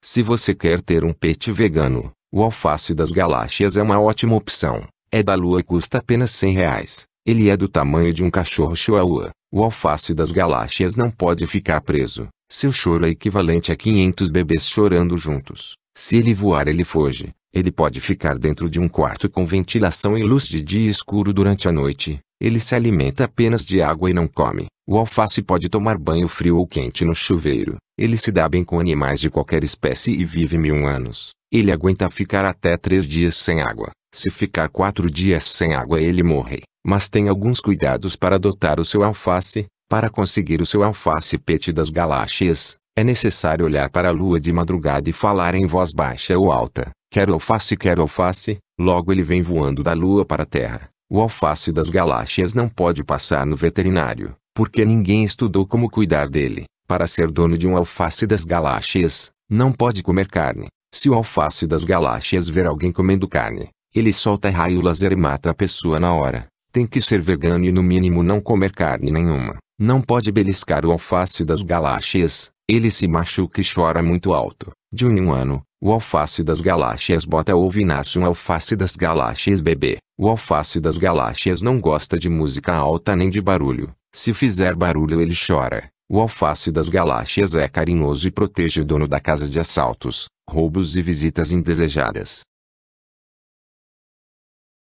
Se você quer ter um pet vegano, o alface das galáxias é uma ótima opção. É da lua e custa apenas 100 reais. Ele é do tamanho de um cachorro chihuahua. O alface das galáxias não pode ficar preso. Seu choro é equivalente a 500 bebês chorando juntos. Se ele voar ele foge. Ele pode ficar dentro de um quarto com ventilação e luz de dia escuro durante a noite. Ele se alimenta apenas de água e não come. O alface pode tomar banho frio ou quente no chuveiro. Ele se dá bem com animais de qualquer espécie e vive mil anos. Ele aguenta ficar até três dias sem água. Se ficar quatro dias sem água, ele morre. Mas tem alguns cuidados para adotar o seu alface. Para conseguir o seu alface pete das galáxias, é necessário olhar para a lua de madrugada e falar em voz baixa ou alta. Quero alface, quero alface. Logo ele vem voando da lua para a terra. O alface das galáxias não pode passar no veterinário, porque ninguém estudou como cuidar dele. Para ser dono de um alface das galáxias, não pode comer carne. Se o alface das galáxias ver alguém comendo carne, ele solta raio laser e mata a pessoa na hora. Tem que ser vegano e no mínimo não comer carne nenhuma. Não pode beliscar o alface das galáxias, ele se machuca e chora muito alto. De um em um ano, o alface das galáxias bota ouve e nasce um alface das galáxias bebê. O alface das galáxias não gosta de música alta nem de barulho. Se fizer barulho ele chora. O alface das galáxias é carinhoso e protege o dono da casa de assaltos, roubos e visitas indesejadas.